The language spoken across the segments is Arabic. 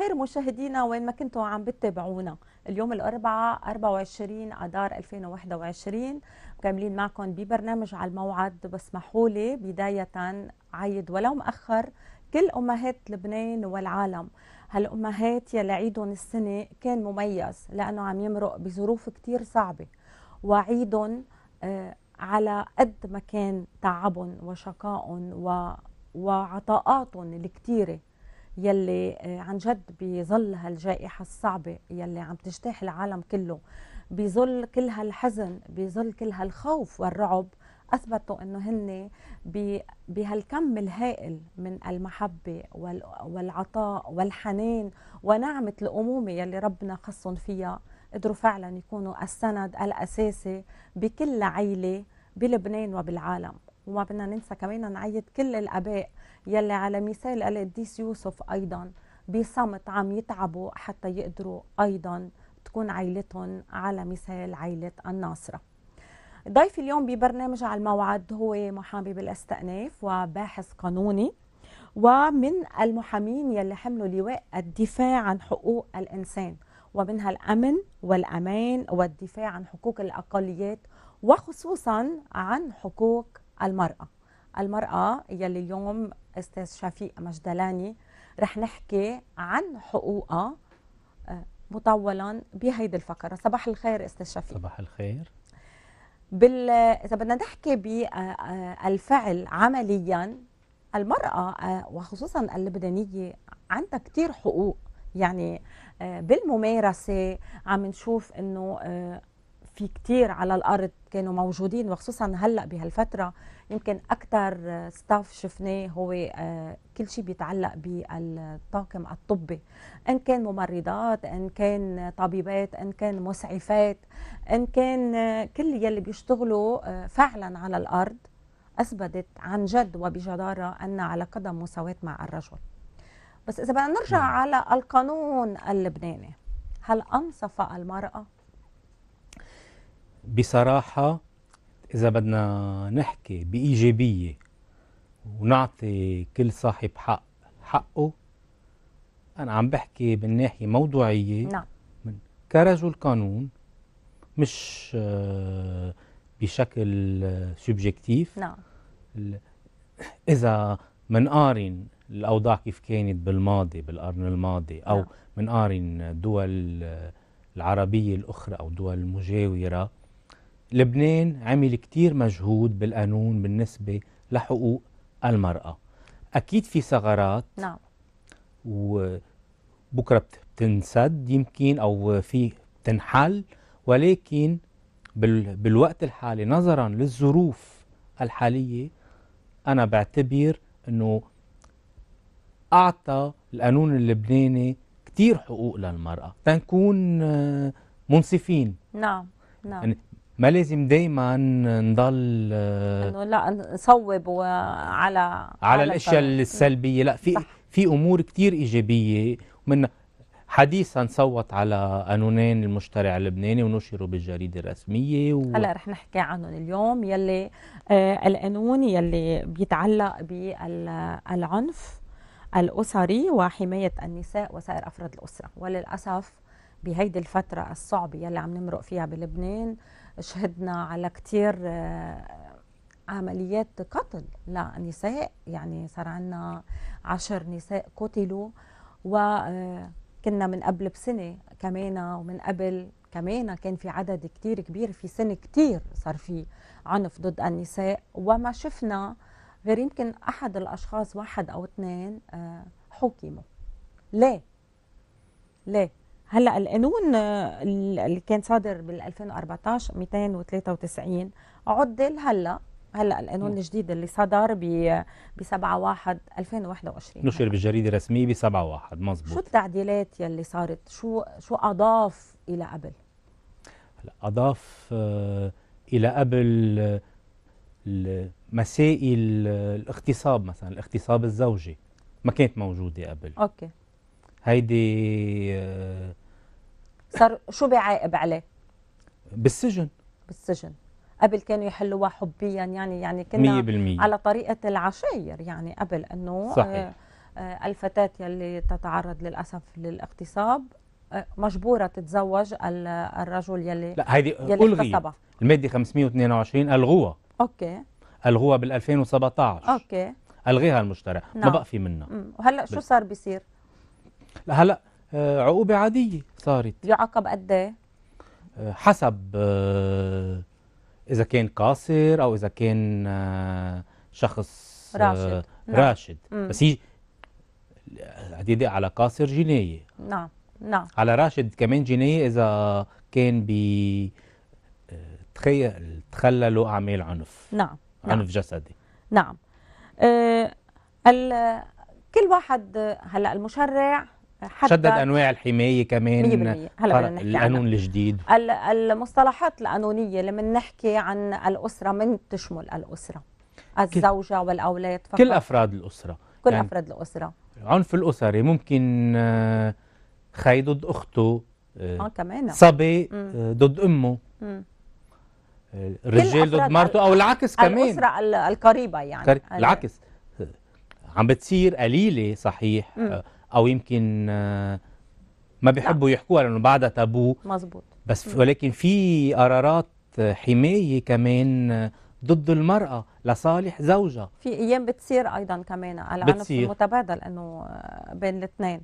الخير مشاهدينا وين ما كنتوا عم بتتابعونا اليوم الأربعاء 24 اذار 2021 مكملين معكم ببرنامج على الموعد بسمحوا لي بداية عيد ولو مأخر كل أمهات لبنان والعالم هالأمهات يلي عيدهم السنة كان مميز لأنه عم يمرق بظروف كثير صعبة وعيدهم آه، على قد ما كان تعبهم وشقائهم و... وعطاءاتهم الكثيره يلي آه، عن جد بظل هالجائحة الصعبة يلي عم تجتاح العالم كله بظل كل هالحزن بظل كل هالخوف والرعب اثبتوا انه هن بهالكم الهائل من المحبه والعطاء والحنان ونعمه الامومه يلي ربنا خصهم فيها قدروا فعلا يكونوا السند الاساسي بكل عيله بلبنان وبالعالم وما بدنا ننسى كمان نعيد كل الاباء يلي على مثال القديس يوسف ايضا بصمت عم يتعبوا حتى يقدروا ايضا تكون عيلتهم على مثال عائله الناصره ضيف اليوم ببرنامج على الموعد هو محامي بالاستئناف وباحث قانوني ومن المحامين يلي حملوا لواء الدفاع عن حقوق الانسان ومنها الامن والامان والدفاع عن حقوق الاقليات وخصوصا عن حقوق المرأة المرأة يلي اليوم استاذ شفيق مجدلاني رح نحكي عن حقوقها آه، مطولا بهيدي الفقرة صباح الخير استاذ شفيق صباح الخير بال اذا بدنا نحكي بالفعل آه، آه، عمليا المرأة وخصوصا اللبنانية عندها كثير حقوق يعني بالممارسة عم نشوف انه في كتير على الارض كانوا موجودين وخصوصا هلا بهالفتره يمكن اكثر ستاف شفناه هو آه، كل شيء بيتعلق بالطاقم الطبي ان كان ممرضات ان كان طبيبات ان كان مسعفات ان كان آه، كل يلي بيشتغلوا آه، فعلا على الارض اثبتت عن جد وبجداره ان على قدم مساواه مع الرجل بس اذا بدنا نرجع نعم. على القانون اللبناني هل انصف المراه بصراحة إذا بدنا نحكي بإيجابية ونعطي كل صاحب حق حقه أنا عم بحكي من ناحية موضوعية نعم كرجل قانون مش آه، بشكل سبجكتيف نعم إذا منقارن الأوضاع كيف كانت بالماضي بالقرن الماضي أو نعم. منقارن الدول العربية الأخرى أو دول مجاورة لبنان عمل كتير مجهود بالقانون بالنسبة لحقوق المرأة أكيد في ثغرات نعم وبكرة بتنسد يمكن أو في تنحل ولكن بالوقت الحالي نظرا للظروف الحالية أنا بعتبر أنه أعطى القانون اللبناني كتير حقوق للمرأة تنكون منصفين نعم نعم يعني ما لازم دايما نضل آه، انه لا نصوب على على, على الاشياء السلبيه لا في صح. في امور كثير ايجابيه من حديثا صوت على قانونين المشترع اللبناني ونشروا بالجريده الرسميه و... هلا رح نحكي عنهم اليوم يلي آه القانون يلي بيتعلق بالعنف الاسري وحمايه النساء وسائر افراد الاسره وللاسف بهيدي الفتره الصعبه يلي عم نمرق فيها بلبنان شهدنا على كثير آه، عمليات قتل لنساء يعني صار عندنا عشر نساء قتلوا وكنا آه، من قبل بسنة كمان ومن قبل كمان كان في عدد كتير كبير في سنه كتير صار في عنف ضد النساء وما شفنا غير يمكن أحد الأشخاص واحد أو اثنين آه، حكموا ليه؟ ليه؟ هلا القانون اللي كان صادر بال 2014 293 عدل هلا هلا القانون الجديد اللي صدر ب ب 7 1 2021 نشر بالجريده الرسميه ب 7 1 مضبوط شو التعديلات يلي صارت شو شو اضاف الى قبل هلا اضاف آه، الى قبل آه، مسائل آه، الاغتصاب مثلا الاغتصاب الزوجي ما كانت موجوده قبل اوكي هيدي آه، صار شو بيعاقب عليه؟ بالسجن بالسجن قبل كانوا يحلوها حبيا يعني يعني كنا 100% على طريقه العشاير يعني قبل انه آه، صحيح. آه، الفتاه يلي تتعرض للاسف للاغتصاب مجبوره تتزوج الرجل يلي لا هيدي الغي الماده 522 الغوها اوكي الغوها بال 2017 اوكي الغيها المشترع نعم. ما بقى في منها وهلا شو صار بيصير هلا آه، عقوبه عاديه صارت يعاقب قد ايه آه، حسب آه، اذا كان قاصر او اذا كان شخص راشد راشد نعم. بس هي عديدة على قاصر جناية نعم نعم على راشد كمان جناية إذا كان ب تخيل تخللوا أعمال عنف نعم, نعم. عنف نعم. جسدي نعم أه ال... كل واحد هلا المشرع حتى شدد انواع الحمايه كمان القانون الجديد المصطلحات القانونيه لما نحكي عن الاسره من تشمل الاسره الزوجه والاولاد فقط كل افراد الاسره كل يعني افراد الاسره عنف الاسري ممكن آه، خي ضد اخته اه, آه، كمان صبي آه، ضد امه رجال ضد مرته او العكس كمان الاسره القريبه يعني العكس عم بتصير قليله صحيح مم. او يمكن آه، ما بيحبوا يحكوها لانه بعدها تابو مزبوط بس ولكن في قرارات حمايه كمان ضد المرأة لصالح زوجها في أيام بتصير أيضا كمان على عنف متبادل أنه آه، بين الاثنين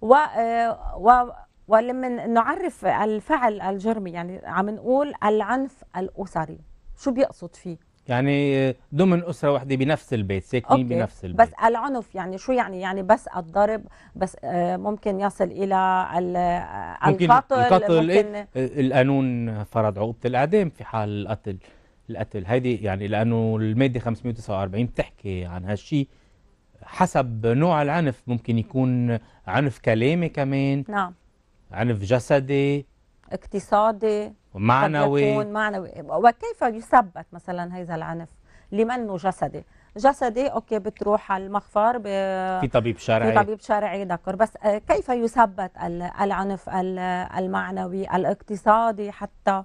و, آه، و ولمن نعرف الفعل الجرمي يعني عم نقول العنف الأسري شو بيقصد فيه يعني ضمن اسره واحده بنفس البيت ساكنين بنفس البيت بس العنف يعني شو يعني يعني بس الضرب بس آه، ممكن يصل الى آه، ممكن القتل القتل ممكن إيه؟ القانون فرض عقوبه الاعدام في حال القتل القتل هيدي يعني لانه الماده 549 بتحكي عن هالشيء حسب نوع العنف ممكن يكون عنف كلامي كمان نعم عنف جسدي اقتصادي معنوي يكون معنوي وكيف يثبت مثلا هذا العنف لمنه جسدي جسدي اوكي بتروح على المخفر ب... في طبيب شرعي في طبيب شرعي دكر بس آه، كيف يثبت العنف المعنوي الاقتصادي حتى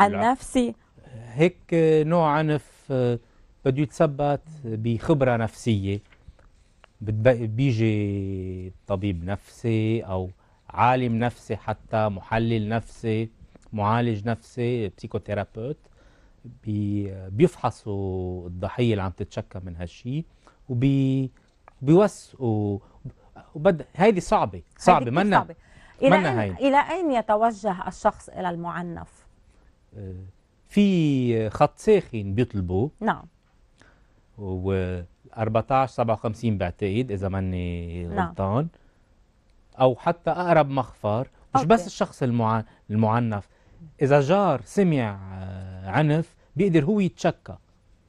النفسي هيك آه، نوع عنف آه، بده يتثبت بخبره نفسيه بيجي طبيب نفسي او عالم نفسي حتى محلل نفسي معالج نفسي بسيكوثيرابيوت بي بيفحصوا الضحيه اللي عم تتشكى من هالشيء وبي بيوثقوا وبد هيدي صعبه صعبه منا صعبة. الى منا أين هاي. الى اين يتوجه الشخص الى المعنف آه، في خط ساخن بيطلبوا نعم و 14 57 بعتقد اذا ماني نعم. غلطان نعم. او حتى اقرب مخفر مش أوكي. بس الشخص المعنف إذا جار سمع آه، عنف بيقدر هو يتشكى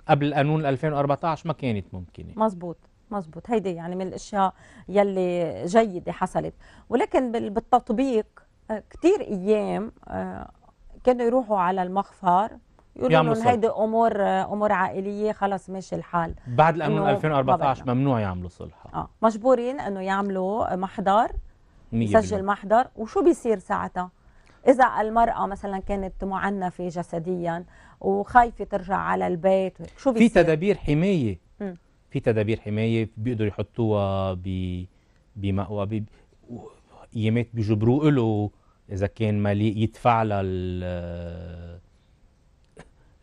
قبل قانون 2014 ما كانت ممكنة مزبوط مزبوط هيدي يعني من الأشياء يلي جيدة حصلت ولكن بالتطبيق آه، كثير أيام آه، كانوا يروحوا على المخفر يقولوا لهم هيدي امور امور عائليه خلص ماشي الحال بعد القانون 2014 ممنوع يعملوا صلح اه مجبورين انه يعملوا محضر يسجل محضر وشو بيصير ساعتها إذا المرأة مثلا كانت معنفة جسديا وخايفة ترجع على البيت شو في تدابير حماية في تدابير حماية بيقدروا يحطوها ب بمأوى ب... بيجبروا بيجبروه له إذا كان مليء يدفع لها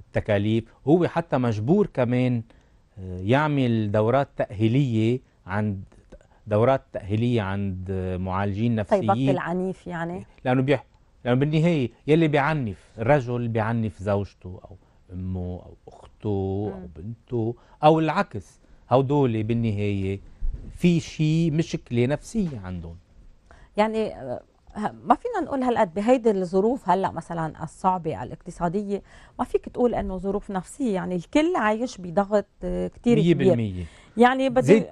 التكاليف هو حتى مجبور كمان آه، يعمل دورات تأهيلية عند دورات تأهيلية عند معالجين نفسيين طيب العنيف يعني لأنه بيح لأنه بالنهاية يلي بيعنف الرجل بيعنف زوجته أو أمه أو أخته أو بنته أو العكس هودول بالنهاية في شيء مشكلة نفسية عندهم يعني آه، ما فينا نقول هالقد بهيدي الظروف هلا مثلا الصعبه الاقتصاديه ما فيك تقول انه ظروف نفسيه يعني الكل عايش بضغط آه، كثير كبير 100% يعني بدل زيد 63%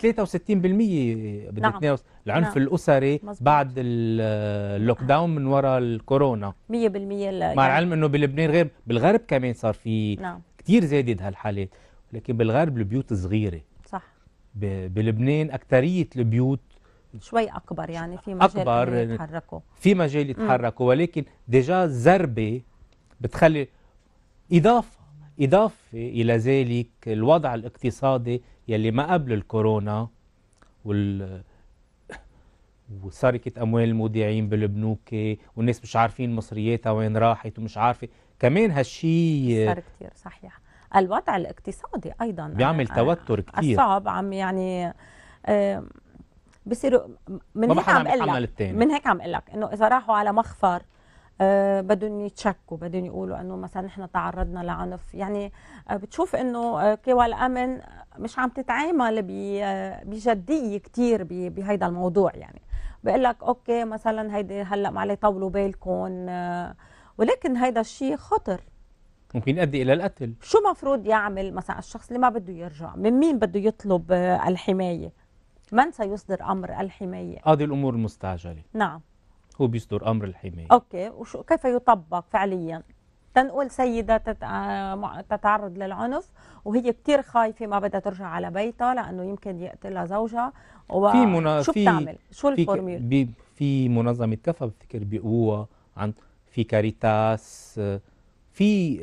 بدل نعم. 62 العنف نعم. الاسري مزبوط. بعد اللوك داون نعم. من وراء الكورونا 100% مع يعني العلم انه بلبنان غير بالغرب كمان صار في نعم. كثير زادت هالحالات لكن بالغرب البيوت صغيره صح بلبنان اكثريه البيوت شوي اكبر يعني في مجال أكبر يتحركوا في مجال يتحركوا ولكن ديجا الزربه بتخلي اضافه إضافة إلى ذلك الوضع الاقتصادي يلي ما قبل الكورونا وال وسرقة أموال المودعين بالبنوك والناس مش عارفين مصرياتها وين راحت ومش عارفة كمان هالشي صار كتير صحيح الوضع الاقتصادي أيضا بيعمل آه، توتر كتير الصعب عم يعني بصيروا من هيك عم, عم, من هيك عم قلك انه اذا راحوا على مخفر آه، بدهم يتشكوا بدهم يقولوا انه مثلا نحن تعرضنا لعنف يعني آه، بتشوف انه آه، قوى الامن مش عم تتعامل بجديه كثير بهيدا الموضوع يعني بقول لك اوكي مثلا هيدي هلا عليه طولوا بالكم ولكن هيدا الشيء خطر ممكن يؤدي الى القتل شو مفروض يعمل مثلا الشخص اللي ما بده يرجع من مين بده يطلب الحمايه من سيصدر امر الحمايه قاضي الامور المستعجله نعم هو بيصدر أمر الحماية أوكي وشو كيف يطبق فعليا تنقل سيدة آه، تتعرض للعنف وهي كثير خايفة ما بدها ترجع على بيتها لأنه يمكن يقتلها زوجها و... في منا... شو بتعمل؟ شو الفورميل؟ في, في منظمة كفا بفتكر بيقوها عن في كاريتاس آه، في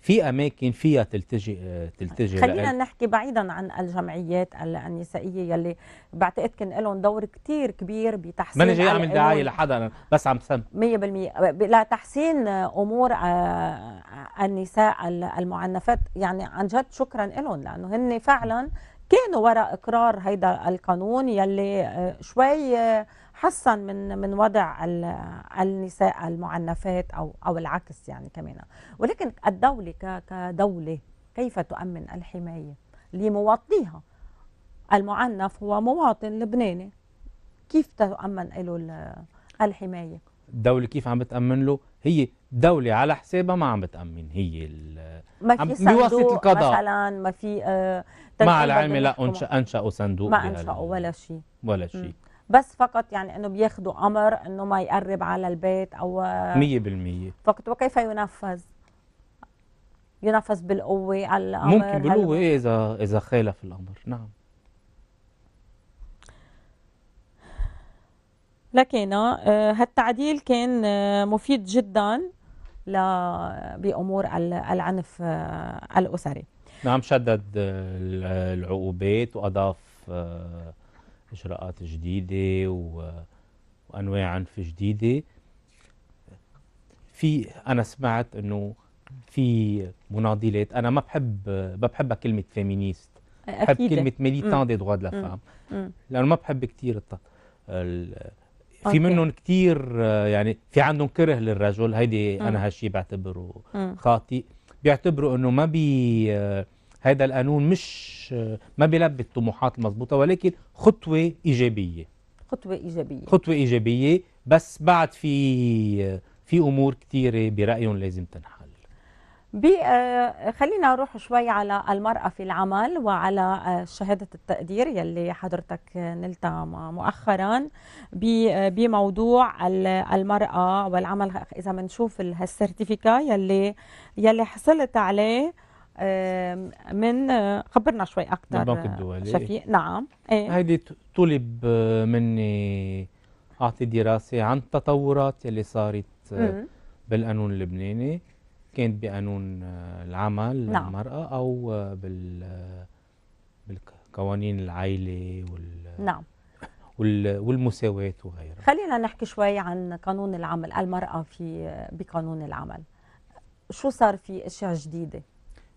في اماكن فيها تلتجئ آه، تلتجئ خلينا لقل. نحكي بعيدا عن الجمعيات النسائيه يلي بعتقد كان لهم دور كثير كبير بتحسين ماني جاي اعمل دعايه لحدا انا بس عم سم 100% لتحسين آه، امور آه، النساء المعنفات يعني عن جد شكرا لهم لانه هن فعلا كانوا وراء اقرار هيدا القانون يلي شوي حسن من من وضع النساء المعنفات او او العكس يعني كمان ولكن الدوله كدوله كيف تؤمن الحمايه لمواطنيها المعنف هو مواطن لبناني كيف تؤمن له الحمايه الدوله كيف عم بتامن له هي دولة على حسابها ما عم بتأمن هي ما في بواسطة القضاء مثلا ما في آه مع العلم لا أنشأوا صندوق ما أنشأوا ولا شيء ولا شيء بس فقط يعني انه بياخذوا امر انه ما يقرب على البيت او 100% آه، فقط وكيف ينفذ؟ ينفذ بالقوه على الامر ممكن بالقوه هل... اذا اذا خالف الامر نعم لكن آه، هالتعديل كان آه، مفيد جدا ل... بامور العنف الاسري نعم شدد العقوبات واضاف اجراءات جديده وانواع عنف جديده في انا سمعت انه في مناضلات انا ما بحب ما بحبها كلمه فيمينيست بحب كلمه ميليتان دي دو لا فام لانه ما بحب كثير الط... ال... في منهم كثير يعني في عندهم كره للرجل هيدي انا هالشيء بعتبره خاطئ بيعتبروا انه ما بي هذا القانون مش ما بيلبي الطموحات المضبوطة ولكن خطوة إيجابية خطوة إيجابية خطوة إيجابية بس بعد في في أمور كثيرة برأيهم لازم تنحل آه، خلينا نروح شوي على المرأة في العمل وعلى آه، شهادة التقدير يلي حضرتك نلتها مؤخرا آه، بموضوع المرأة والعمل إذا بنشوف هالسيرتيفيكا يلي يلي حصلت عليه من آه، خبرنا شوي اكثر البنك الدولي شفيق نعم ايه هيدي طلب آه، مني اعطي دراسه عن التطورات اللي صارت آه، بالقانون اللبناني كانت بقانون العمل نعم. للمراه او بال بالقوانين العائله وال نعم والمساواة وغيرها خلينا نحكي شوي عن قانون العمل المرأة في بقانون العمل شو صار في أشياء جديدة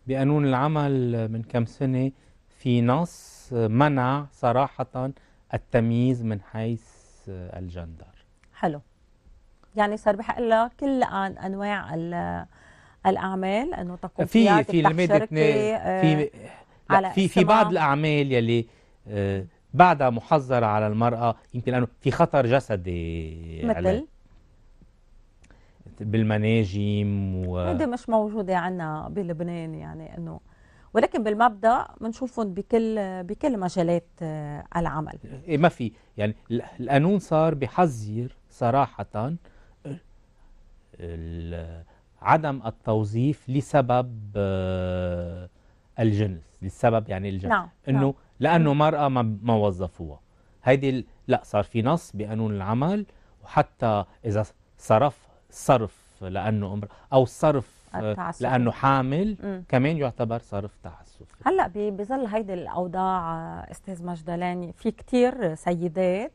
بقانون العمل من كم سنة في نص منع صراحة التمييز من حيث الجندر حلو يعني صار بحق لها كل انواع الاعمال انه تكون في في الماده آه، في على في في بعض الاعمال يلي آه، بعدها محظره على المراه يمكن لانه في خطر جسدي مثل بالمناجم و هذا مش موجوده عندنا بلبنان يعني انه ولكن بالمبدا بنشوفهم بكل بكل مجالات آه، العمل إيه ما في يعني القانون صار بحذر صراحه عدم التوظيف لسبب آه، الجنس لسبب يعني الجنس نعم. انه نعم. لانه مراه ما وظفوها هيدي لا صار في نص بقانون العمل وحتى اذا صرف صرف لانه امراه او صرف آه، التعصف. لانه حامل م. كمان يعتبر صرف تعسف هلا بظل هيدي الاوضاع آه، استاذ مجدلاني في كثير سيدات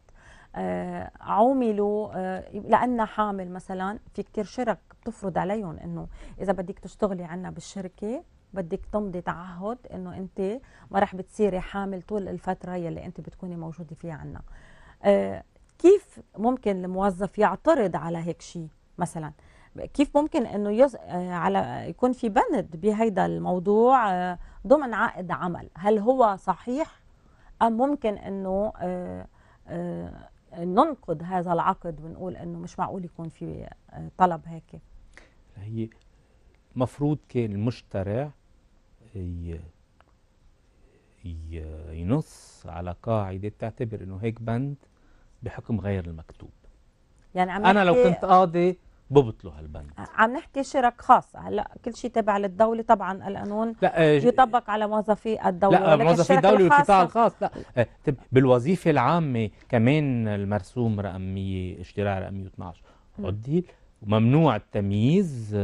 آه، عوملوا لانها حامل مثلا في كثير شرك بتفرض عليهم انه اذا بدك تشتغلي عنا بالشركه بدك تمضي تعهد انه انت ما رح بتصيري حامل طول الفتره يلي انت بتكوني موجوده فيها عنا كيف ممكن الموظف يعترض على هيك شيء مثلا كيف ممكن انه يز... آه، على يكون في بند بهيدا الموضوع آه، ضمن عقد عمل هل هو صحيح ام ممكن انه آه، ننقض هذا العقد ونقول انه مش معقول يكون في طلب هيك هي مفروض كان المشترع ينص على قاعدة تعتبر انه هيك بند بحكم غير المكتوب يعني عم انا لو كنت قاضي ببطلوا هالبند آه، عم نحكي شرك خاص هلا كل شيء تبع للدوله طبعا القانون لا آه، يطبق على موظفي الدوله لا موظفي الدوله والقطاع الخاص لا آه، طيب، بالوظيفه العامه كمان المرسوم رقم 100 اشتراع رقم 112 عدل وممنوع التمييز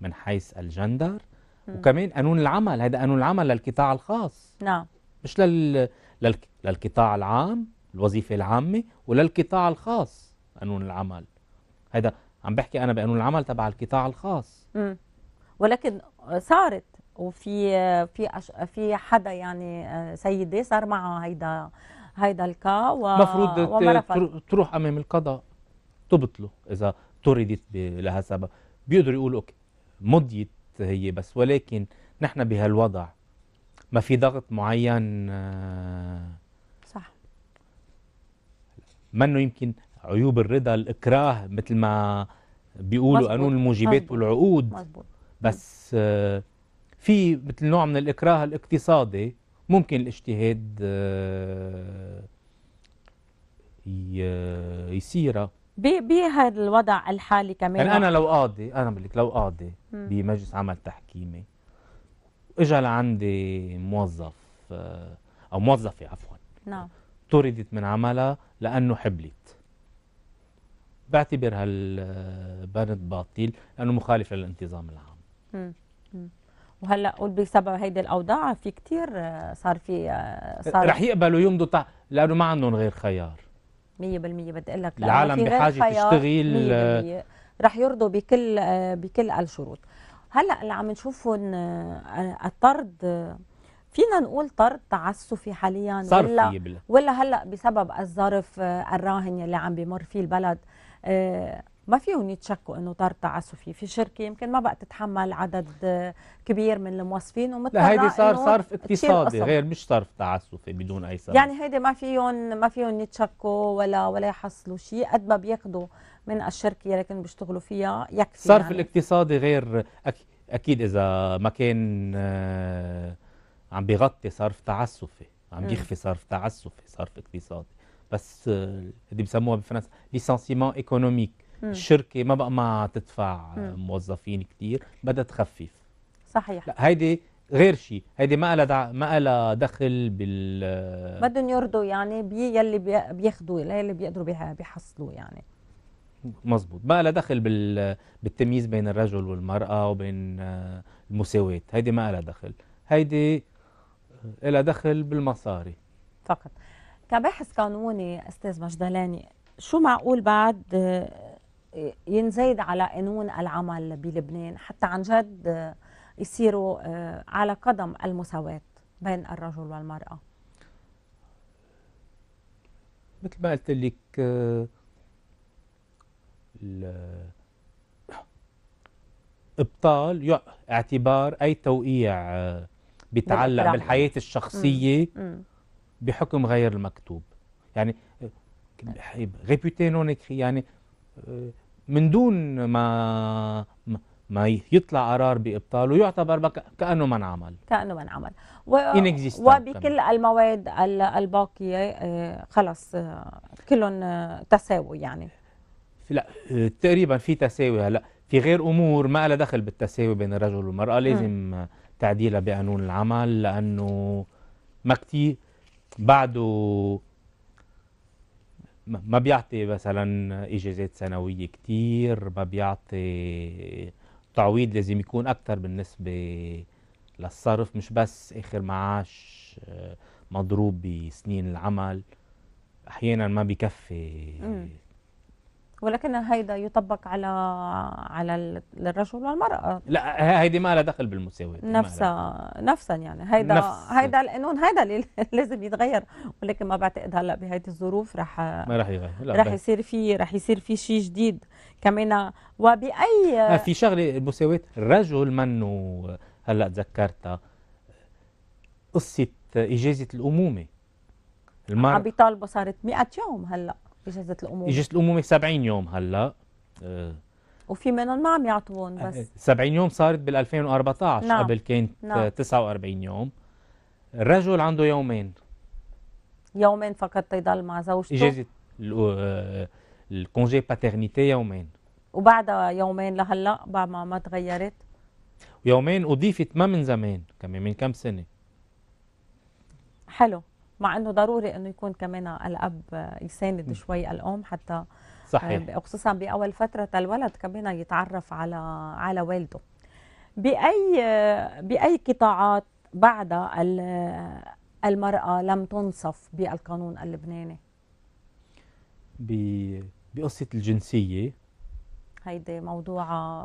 من حيث الجندر وكمان قانون العمل هذا قانون العمل للقطاع الخاص نعم مش لل... لل... للقطاع العام الوظيفه العامه وللقطاع الخاص قانون العمل هذا إيه عم بحكي انا بقانون العمل تبع القطاع الخاص مم. ولكن صارت وفي في أش... في حدا يعني آه، سيده صار معها هيدا هيدا الكا و... المفروض تروح امام القضاء تبطله اذا طردت ب... لها سبب بيقدروا يقولوا اوكي مضيت هي بس ولكن نحن بهالوضع ما في ضغط معين آه، صح منه يمكن عيوب الرضا الاكراه مثل ما بيقولوا مزبوط. قانون الموجبات مزبوط. آه. والعقود مزبوط. بس آه، في مثل نوع من الاكراه الاقتصادي ممكن الاجتهاد آه، يصيرها بهذا الوضع الحالي كمان يعني انا لو قاضي انا بقول لك لو قاضي بمجلس عمل تحكيمي اجى لعندي موظف او موظفه عفوا نعم طردت من عملها لانه حبلت بعتبر هالبند باطل لانه مخالف للانتظام العام مم. وهلا بسبب هيدي الاوضاع في كثير آه، صار في آه، صار رح يقبلوا يمضوا تع... لانه ما عندهم غير خيار 100% بدي اقول لك العالم بحاجه تشتغل رح يرضوا بكل آه، بكل الشروط هلا اللي عم نشوفه الطرد فينا نقول طرد تعسفي حاليا ولا ولا هلا بسبب الظرف الراهن اللي عم بمر فيه البلد آه، ما فيهم يتشكوا انه طار تعسفي في شركه يمكن ما بقى تتحمل عدد آه، كبير من الموظفين ومضطره لا هيدي صار صرف اقتصادي غير مش صرف تعسفي بدون اي سبب يعني هيدي ما فيهم ما فيهم يتشكوا ولا ولا يحصلوا شيء قد ما بياخذوا من الشركه لكن بيشتغلوا فيها يكفي الصرف يعني. الاقتصادي غير اكيد اذا ما كان آه، عم بيغطي صرف تعسفي عم يخفي صرف تعسفي صرف اقتصادي بس اللي آه، بسموها بفرنسا ليسانسيمون ايكونوميك الشركه ما بقى ما تدفع آه، موظفين كثير بدها تخفف صحيح لا هيدي غير شيء هيدي ما لها دع... ما لها دخل بال آه، بدهم يرضوا يعني بي يلي بياخذوا يلي بيقدروا بيحصلوا يعني مزبوط ما لها دخل بال... بالتمييز بين الرجل والمراه وبين المساواه هيدي ما لها دخل هيدي لها دخل بالمصاري فقط كباحث قانوني استاذ مجدلاني شو معقول بعد آه، ينزايد على قانون العمل بلبنان حتى عن جد آه، يصيروا آه، على قدم المساواة بين الرجل والمرأة مثل ما قلت لك ابطال اعتبار اي توقيع بيتعلق بالحياه الشخصيه مم. مم. بحكم غير المكتوب يعني ريبوتي نون اكري يعني من دون ما ما يطلع قرار بابطاله يعتبر كانه ما انعمل كانه ما انعمل و... وبكل المواد الباقيه آه، خلص آه، كلهم آه، تساوي يعني لا تقريبا في تساوي هلا في غير امور ما لها دخل بالتساوي بين الرجل والمراه لازم تعديلها بقانون العمل لانه ما كتير بعده ما بيعطي مثلا اجازات سنويه كتير ما بيعطي تعويض لازم يكون اكتر بالنسبه للصرف مش بس اخر معاش آه، مضروب بسنين العمل احيانا ما بكفي ولكن هيدا يطبق على على الرجل والمراه لا هيدي ما لها دخل بالمساواه نفسها نفسا يعني هيدا نفس. هيدا القانون هيدا اللي لازم يتغير ولكن ما بعتقد هلا بهيدي الظروف رح ما رح يغير رح يصير في رح يصير في شيء جديد كمان وباي آه، في شغله المساواه الرجل منه هلا تذكرتها قصه اجازه الامومه المرأة عم بيطالبوا صارت 100 يوم هلا اجازه الامومه اجازه الامومه 70 يوم هلا أه وفي منهم ما عم يعطوهم آه، بس 70 آه، يوم صارت بال 2014 نعم. قبل كانت نعم. 49 آه، يوم الرجل عنده يومين يومين فقط يضل مع زوجته اجازه الكونجي باترنيتي يومين وبعدها يومين لهلا بعد ما ما تغيرت يومين اضيفت ما من زمان كمان من كم سنه حلو مع انه ضروري انه يكون كمان الاب يساند شوي الام حتى صحيح آه، خصوصا باول فتره الولد كمان يتعرف على على والده باي باي قطاعات بعد المراه لم تنصف بالقانون اللبناني بقصه الجنسيه هيدي موضوع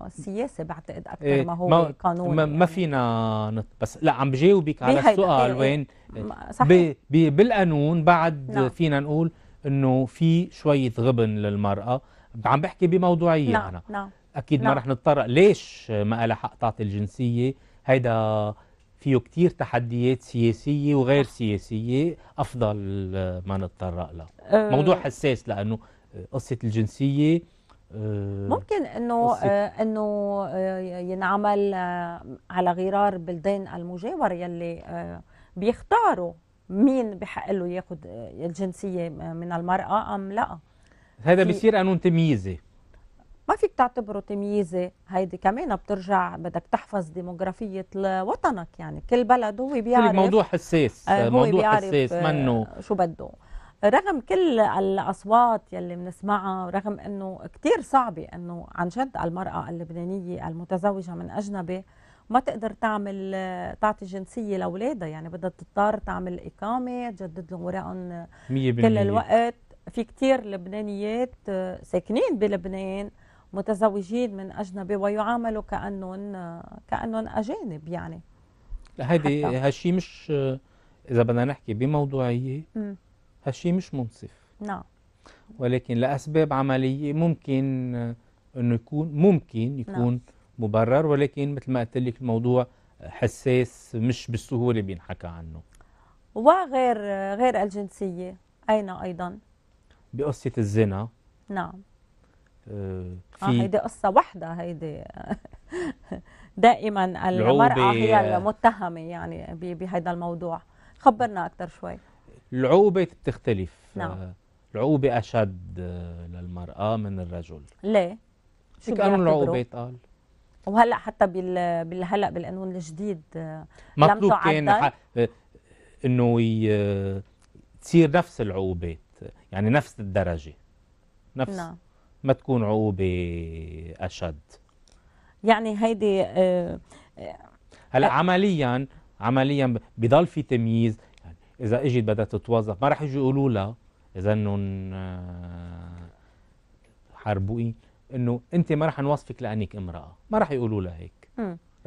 سياسي بعتقد اكثر إيه ما هو ما قانوني ما, يعني. ما فينا نط... بس لا عم بجاوبك على السؤال إيه, إيه، وين إيه، صحيح. بالقانون بعد نعم. فينا نقول انه في شويه غبن للمراه عم بحكي بموضوعيه نعم. انا نعم. اكيد نعم. ما رح نتطرق ليش ما لها حق تعطي الجنسيه هيدا فيه كتير تحديات سياسية وغير سياسية أفضل ما نتطرق لها أه موضوع حساس لأنه قصة الجنسية آه، ممكن انه آه، انه آه، ينعمل على غرار بلدان المجاوره يلي بيختاروا مين بحق له ياخذ الجنسيه من المراه ام لا هذا بيصير قانون تمييزي ما فيك تعتبره تمييزي هيدي كمان بترجع بدك تحفظ ديموغرافية وطنك يعني كل بلد هو بيعرف موضوع حساس موضوع حساس منه شو بده رغم كل الاصوات يلي بنسمعها رغم انه كثير صعبه انه عن جد المراه اللبنانيه المتزوجه من اجنبي ما تقدر تعمل تعطي جنسيه لاولادها يعني بدها تضطر تعمل اقامه تجدد لهم ورقهم كل الوقت في كثير لبنانيات آه، ساكنين بلبنان متزوجين من اجنبي ويعاملوا كانهم آه، كانهم اجانب يعني هيدي هالشيء مش آه، اذا بدنا نحكي بموضوعيه هالشيء مش منصف نعم ولكن لأسباب عملية ممكن آه، أنه يكون ممكن يكون نعم. مبرر ولكن مثل ما قلت لك الموضوع حساس مش بالسهولة بينحكى عنه وغير آه، غير الجنسية أين أيضا؟ بقصة الزنا نعم آه, آه، في آه هيدي قصة وحدة هيدي دائما المرأة هي المتهمة يعني بهذا الموضوع خبرنا أكثر شوي العوبة بتختلف نعم آه، العوبة أشد آه، للمرأة من الرجل ليه؟ شو قانون العوبة قال وهلا حتى بال هلا بالقانون الجديد آه، مطلوب كان انه تصير نفس العقوبات يعني نفس الدرجه نفس نعم. ما تكون عقوبه اشد يعني هيدي أه... هلا عمليا عمليا بضل في تمييز اذا اجت بدها تتوظف ما رح يجوا يقولوا لها اذا انهم آه، حربوين انه انت ما رح نوصفك لانك امراه ما رح يقولوا لها هيك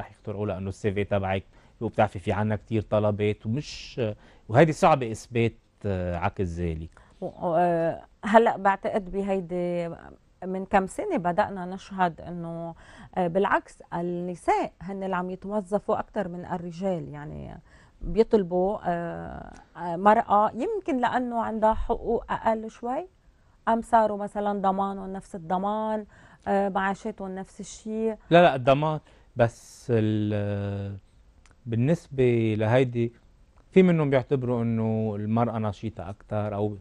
رح يخترعوا لها انه السي في تبعك وبتعرفي في عنا كثير طلبات ومش آه، وهيدي صعبه اثبات آه، عكس ذلك هلا بعتقد بهيدي من كم سنة بدأنا نشهد أنه بالعكس النساء هن اللي عم يتوظفوا أكثر من الرجال يعني بيطلبوا آه، مرأة يمكن لأنه عندها حقوق أقل شوي أم صاروا مثلا ضمانهم نفس الضمان آه، معاشاتهم نفس الشيء لا لا الضمان بس بالنسبة لهيدي في منهم بيعتبروا انه المرأة نشيطة أكثر أو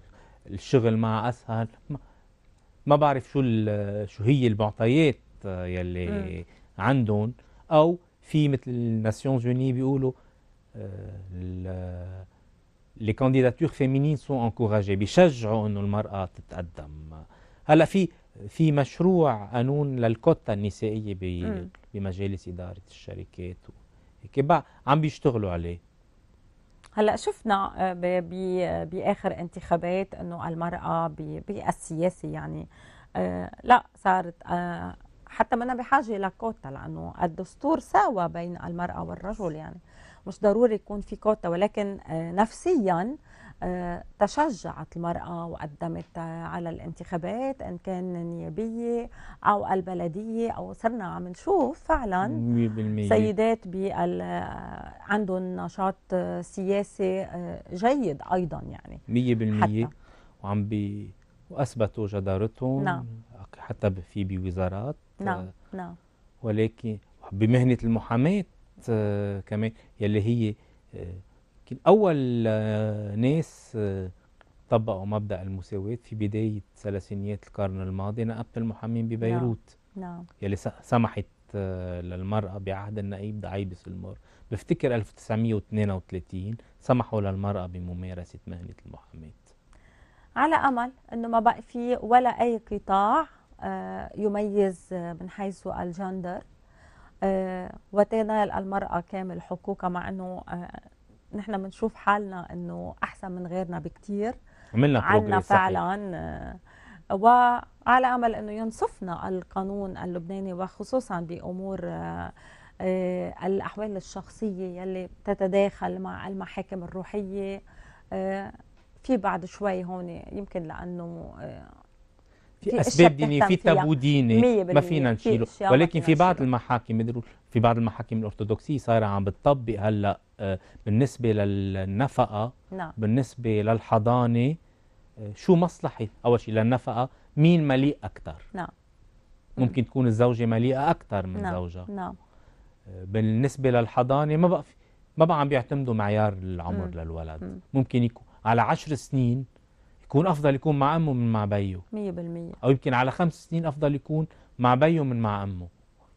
الشغل معها أسهل ما بعرف شو شو هي المعطيات آه، يلي عندهم أو في مثل الناسيونز يوني بيقولوا لي كانديداتور فيمينين سو انكوراجي بيشجعوا انه المراه تتقدم هلا في في مشروع قانون للكوتا النسائيه بمجالس اداره الشركات هيك عم بيشتغلوا عليه هلا شفنا آه، باخر انتخابات انه المراه بالسياسه يعني آه، لا صارت آه، حتى حتى انا بحاجه لكوتا لانه الدستور ساوى بين المراه والرجل يعني مش ضروري يكون في كوتا ولكن آه، نفسيا آه، تشجعت المرأة وقدمت آه، على الانتخابات إن كان النيابية أو البلدية أو صرنا عم نشوف فعلا 100% سيدات بال عندهم نشاط سياسي جيد أيضا يعني 100% بالمية وعم بي وأثبتوا جدارتهم نعم. حتى في بوزارات نعم نعم ولكن بمهنة المحاماة كمان يلي هي آه، أول آه، ناس آه، طبقوا مبدأ المساواة في بداية ثلاثينيات القرن الماضي نقابة المحامين ببيروت نعم, نعم. يلي سمحت للمرأة بعهد النقيب دعيبس المر بفتكر 1932 سمحوا للمرأة بممارسة مهنة المحاماة على أمل أنه ما بقى في ولا أي قطاع يميز من حيث الجندر آه، وتنال المرأة كامل حقوقها مع أنه آه، نحن بنشوف حالنا أنه أحسن من غيرنا بكتير عملنا عنا فعلا آه، وعلى أمل أنه ينصفنا القانون اللبناني وخصوصا بأمور الأحوال الشخصية يلي بتتداخل مع المحاكم الروحية في بعد شوي هون يمكن لأنه في اسباب دينيه في تابو ديني ما فينا نشيله ولكن في بعض المحاكم في بعض المحاكم الارثوذكسيه صايره عم بتطبق هلا آه، بالنسبه للنفقه نعم. بالنسبه للحضانه آه، شو مصلحه اول شيء للنفقه مين مليء اكثر نعم ممكن تكون الزوجه مليئه اكثر من نعم. زوجها نعم آه، بالنسبه للحضانه ما بقى ما بقى عم بيعتمدوا معيار العمر مم. للولد مم. ممكن يكون على عشر سنين يكون افضل يكون مع امه من مع بيه 100% او يمكن على خمس سنين افضل يكون مع بيه من مع امه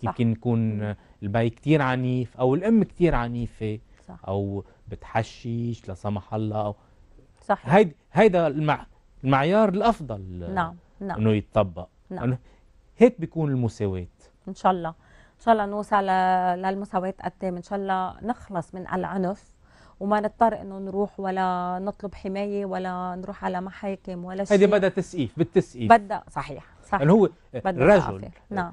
يمكن يكون البي كثير عنيف او الام كثير عنيفه صح. او بتحشيش لا سمح الله او صح هيدا هيدا المع... المعيار الافضل نعم نعم انه يتطبق نعم هيك بيكون المساواه ان شاء الله ان شاء الله نوصل للمساواه قدام ان شاء الله نخلص من العنف وما نضطر انه نروح ولا نطلب حمايه ولا نروح على محاكم ولا شيء هذه بدها تسقيف بالتسقيف بدها صحيح صحيح يعني هو رجل نعم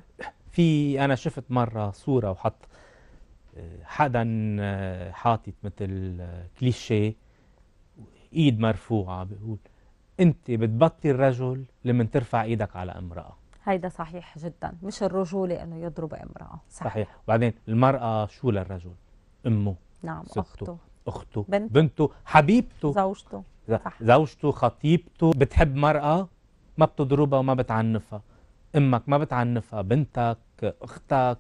في انا شفت مره صوره وحط حدا حاطط مثل كليشيه ايد مرفوعه بيقول انت بتبطي الرجل لما ترفع ايدك على امراه هيدا صحيح جدا مش الرجوله انه يضرب امراه صحيح, صحيح. وبعدين المراه شو للرجل امه نعم اخته أخته بنته, بنته حبيبته زوجته صح. زوجته خطيبته بتحب مرأة ما بتضربها وما بتعنفها امك ما بتعنفها بنتك اختك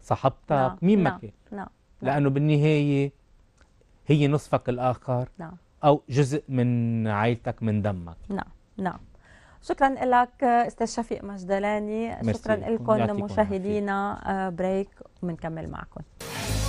صاحبتك نعم، مين ما نعم، كان لا. نعم، لانه بالنهايه هي نصفك الاخر نعم. او جزء من عائلتك من دمك نعم نعم شكرا لك استاذ شفيق مجدلاني شكرا لكم مشاهدينا بريك آه، وبنكمل معكم